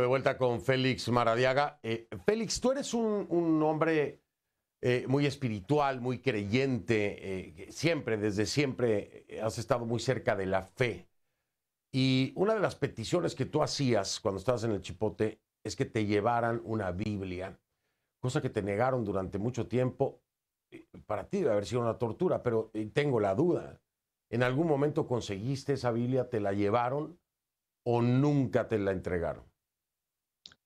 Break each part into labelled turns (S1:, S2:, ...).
S1: de vuelta con Félix Maradiaga. Eh, Félix, tú eres un, hombre eh, muy espiritual, muy creyente, eh, siempre, desde siempre has estado muy cerca de la fe. Y una de las peticiones que tú hacías cuando estabas en el Chipote es que te llevaran una Biblia, cosa que te negaron durante mucho tiempo. Para ti debe haber sido una tortura, pero tengo la duda. ¿En algún momento conseguiste esa Biblia, te la llevaron o nunca te la
S2: entregaron?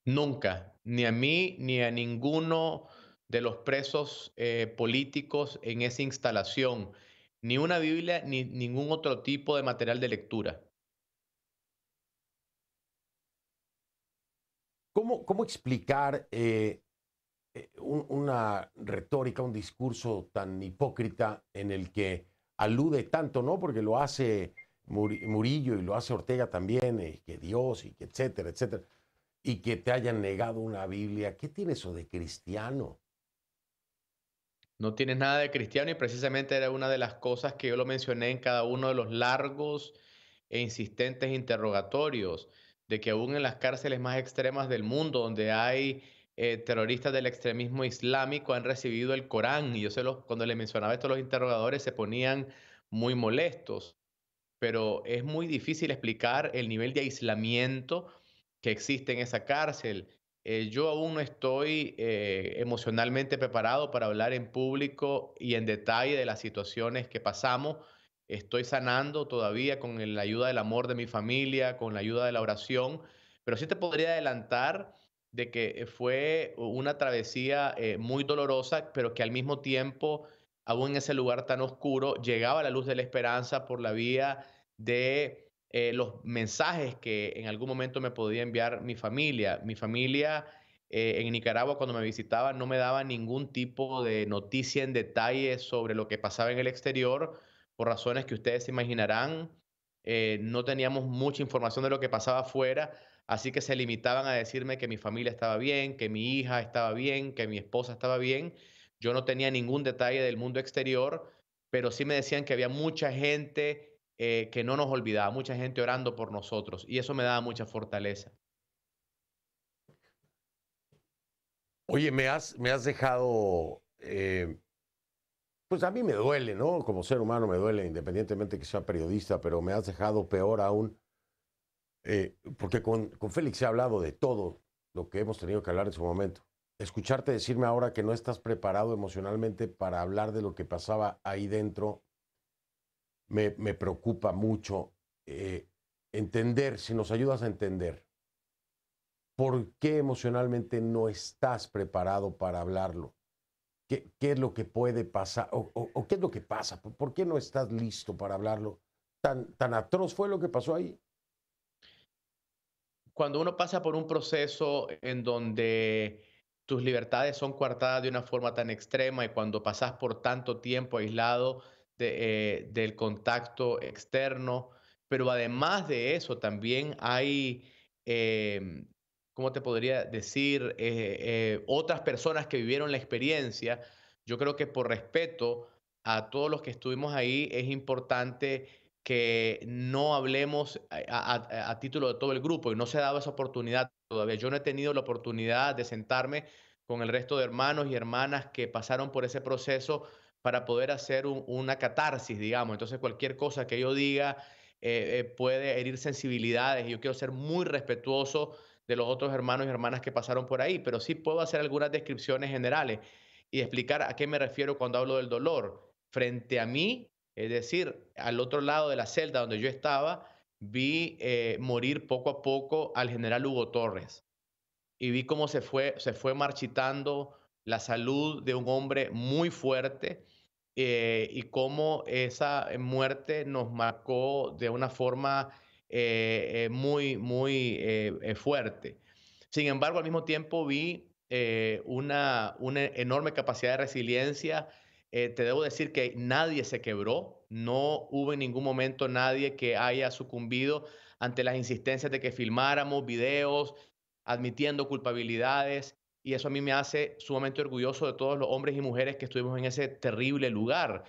S2: Nunca, ni a mí, ni a ninguno de los presos eh, políticos en esa instalación, ni una Biblia, ni ningún otro tipo de material de lectura.
S1: ¿Cómo, explicar eh, eh, una retórica, un discurso tan hipócrita en el que alude tanto, ¿no? Porque lo hace Murillo y lo hace Ortega también, que Dios y que etcétera, etcétera y que te hayan negado una Biblia. ¿Qué tiene eso de cristiano?
S2: No tienes nada de cristiano y precisamente era una de las cosas que yo lo mencioné en cada uno de los largos e insistentes interrogatorios, de que aún en las cárceles más extremas del mundo, donde hay eh, terroristas del extremismo islámico, han recibido el Corán. Y yo sé, lo. cuando le mencionaba esto a los interrogadores se ponían muy molestos. Pero es muy difícil explicar el nivel de aislamiento que existe en esa cárcel. Eh, yo aún no estoy eh, emocionalmente preparado para hablar en público y en detalle de las situaciones que pasamos. Estoy sanando todavía con la ayuda del amor de mi familia, con la ayuda de la oración, pero sí te podría adelantar de que fue una travesía eh, muy dolorosa, pero que al mismo tiempo, aún en ese lugar tan oscuro, llegaba la luz de la esperanza por la vía de eh, los mensajes que en algún momento me podía enviar mi familia. Mi familia eh, en Nicaragua cuando me visitaba no me daba ningún tipo de noticia en detalle sobre lo que pasaba en el exterior, por razones que ustedes se imaginarán. Eh, no teníamos mucha información de lo que pasaba afuera, así que se limitaban a decirme que mi familia estaba bien, que mi hija estaba bien, que mi esposa estaba bien. Yo no tenía ningún detalle del mundo exterior, pero sí me decían que había mucha gente eh, que no nos olvidaba, mucha gente orando por nosotros y eso me daba mucha fortaleza. Oye, me has, me has
S1: dejado, eh, pues a mí me duele, ¿no? Como ser humano me duele, independientemente que sea periodista, pero me has dejado peor aún, eh, porque con, con Félix se ha hablado de todo lo que hemos tenido que hablar en su momento. Escucharte decirme ahora que no estás preparado emocionalmente para hablar de lo que pasaba ahí dentro me, preocupa mucho eh, entender, si nos ayudas a entender, por qué emocionalmente no estás preparado para hablarlo. ¿Qué, es lo que puede pasar? O, qué es lo que pasa? ¿Por qué no estás listo para hablarlo? ¿Tan, tan atroz fue lo que pasó ahí?
S2: Cuando uno pasa por un proceso en donde tus libertades son coartadas de una forma tan extrema y cuando pasas por tanto tiempo aislado, este, eh, del contacto externo, pero además de eso también hay, em, ¿cómo te podría decir? Eh, eh, otras personas que vivieron la experiencia. Yo creo que por respeto a todos los que estuvimos ahí es importante que no hablemos a, a, título de todo el grupo y no se ha dado esa oportunidad todavía. Yo no he tenido la oportunidad de sentarme con el resto de hermanos y hermanas que pasaron por ese proceso para poder hacer una catarsis, digamos. Entonces, cualquier cosa que yo diga eh, eh, puede herir sensibilidades. Yo quiero ser muy respetuoso de los otros hermanos y hermanas que pasaron por ahí, pero sí puedo hacer algunas descripciones generales y explicar a qué me refiero cuando hablo del dolor. Frente a mí, es decir, al otro lado de la celda donde yo estaba, vi eh, morir poco a poco al general Hugo Torres y vi cómo se fue, se fue marchitando la salud de un hombre muy fuerte eh, y cómo esa eh, muerte nos marcó de una forma eh, muy, muy fuerte. Sin embargo, al mismo tiempo vi una, una enorme capacidad de resiliencia. te debo decir que nadie se quebró, no hubo en ningún momento nadie que haya sucumbido ante las insistencias de que filmáramos videos, admitiendo culpabilidades y eso a mí me hace sumamente orgulloso de todos los hombres y mujeres que estuvimos en ese terrible lugar.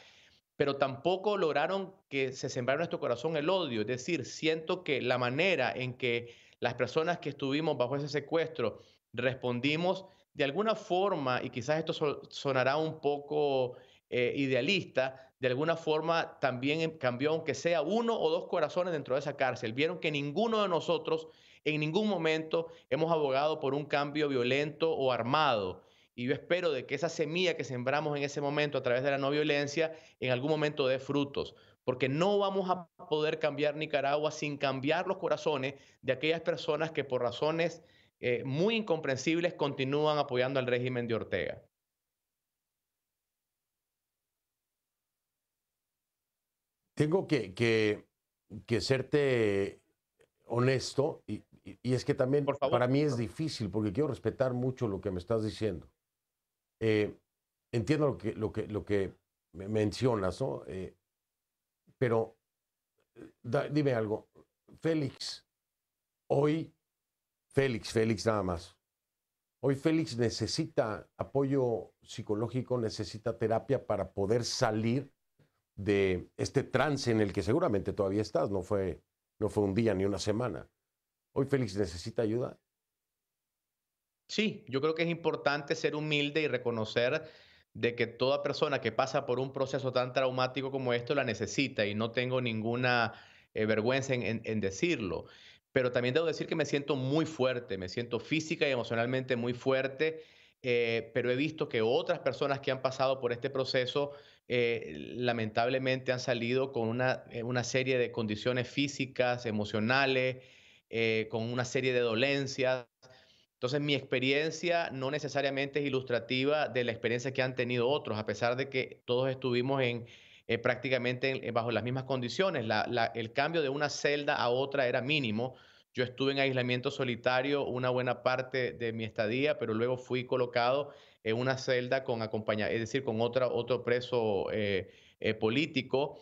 S2: Pero tampoco lograron que se sembrara en nuestro corazón el odio. Es decir, siento que la manera en que las personas que estuvimos bajo ese secuestro respondimos de alguna forma, y quizás esto sonará un poco eh, idealista, de alguna forma también cambió, aunque sea uno o dos corazones dentro de esa cárcel. Vieron que ninguno de nosotros en ningún momento hemos abogado por un cambio violento o armado. Y yo espero de que esa semilla que sembramos en ese momento a través de la no violencia en algún momento dé frutos, porque no vamos a poder cambiar Nicaragua sin cambiar los corazones de aquellas personas que por razones eh, muy incomprensibles continúan apoyando al régimen de Ortega.
S1: Tengo que, que serte honesto y, y, es que también para mí es difícil, porque quiero respetar mucho lo que me estás diciendo. Eh, entiendo lo que, lo que, lo que mencionas, ¿no? Eh, pero dime algo, Félix, hoy, Félix, Félix nada más, hoy Félix necesita apoyo psicológico, necesita terapia para poder salir de este trance en el que seguramente todavía estás, no fue, no fue un día ni una semana. ¿Hoy Félix necesita
S2: ayuda? Sí, yo creo que es importante ser humilde y reconocer de que toda persona que pasa por un proceso tan traumático como esto la necesita y no tengo ninguna eh, vergüenza en, decirlo. Pero también debo decir que me siento muy fuerte, me siento física y emocionalmente muy fuerte. Eh, pero he visto que otras personas que han pasado por este proceso eh, lamentablemente han salido con una, serie de condiciones físicas, emocionales, eh, con una serie de dolencias. Entonces mi experiencia no necesariamente es ilustrativa de la experiencia que han tenido otros, a pesar de que todos estuvimos en, eh, prácticamente eh, bajo las mismas condiciones. el cambio de una celda a otra era mínimo. Yo estuve en aislamiento solitario una buena parte de mi estadía, pero luego fui colocado en una celda con es decir, con otra, otro preso político.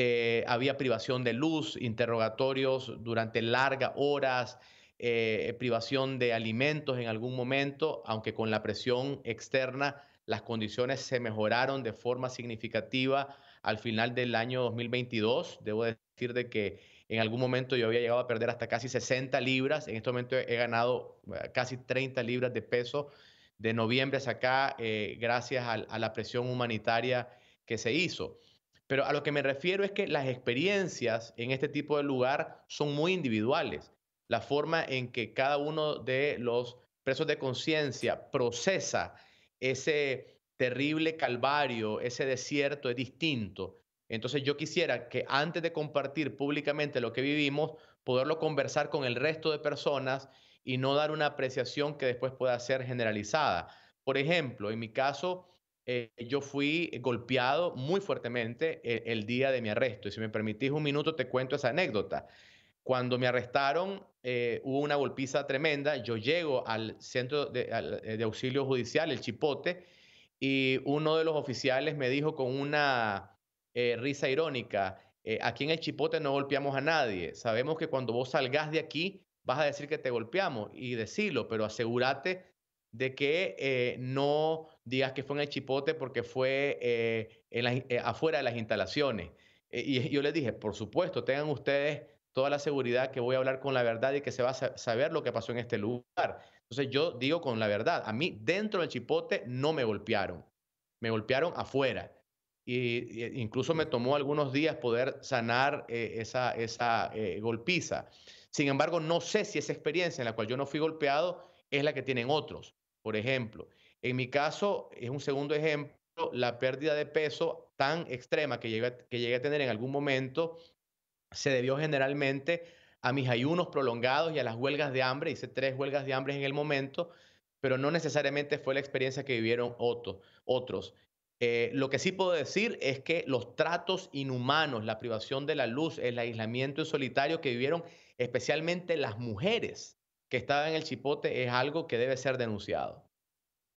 S2: Eh, había privación de luz, interrogatorios durante largas horas, eh, privación de alimentos en algún momento, aunque con la presión externa las condiciones se mejoraron de forma significativa al final del año 2022. Debo decir de que en algún momento yo había llegado a perder hasta casi 60 libras, en este momento he ganado eh, casi 30 libras de peso de noviembre hasta acá, gracias a, la presión humanitaria que se hizo. Pero a lo que me refiero es que las experiencias en este tipo de lugar son muy individuales. La forma en que cada uno de los presos de conciencia procesa ese terrible calvario, ese desierto es distinto. Entonces yo quisiera que antes de compartir públicamente lo que vivimos, poderlo conversar con el resto de personas y no dar una apreciación que después pueda ser generalizada. Por ejemplo, en mi caso, eh, yo fui golpeado muy fuertemente el, día de mi arresto. Y si me permitís un minuto, te cuento esa anécdota. Cuando me arrestaron, eh, hubo una golpiza tremenda. Yo llego al centro eh, de, auxilio judicial, el Chipote, y uno de los oficiales me dijo con una risa irónica, aquí en el Chipote no golpeamos a nadie, sabemos que cuando vos salgas de aquí vas a decir que te golpeamos y decirlo, pero asegúrate de que eh, no digas que fue en el chipote porque fue eh, en eh, afuera de las instalaciones. y yo les dije, por supuesto, tengan ustedes toda la seguridad que voy a hablar con la verdad y que se va a saber lo que pasó en este lugar. Entonces yo digo con la verdad, a mí dentro del chipote no me golpearon, me golpearon afuera. Y, incluso me tomó algunos días poder sanar esa, esa golpiza. Sin embargo, no sé si esa experiencia en la cual yo no fui golpeado es la que tienen otros. Por ejemplo, en mi caso, es un segundo ejemplo, la pérdida de peso tan extrema que llegué, a, tener en algún momento se debió generalmente a mis ayunos prolongados y a las huelgas de hambre. Hice tres huelgas de hambre en el momento, pero no necesariamente fue la experiencia que vivieron otros. Eh, lo que sí puedo decir es que los tratos inhumanos, la privación de la luz, el aislamiento en solitario que vivieron especialmente las mujeres que estaba en el chipote es algo que debe ser denunciado.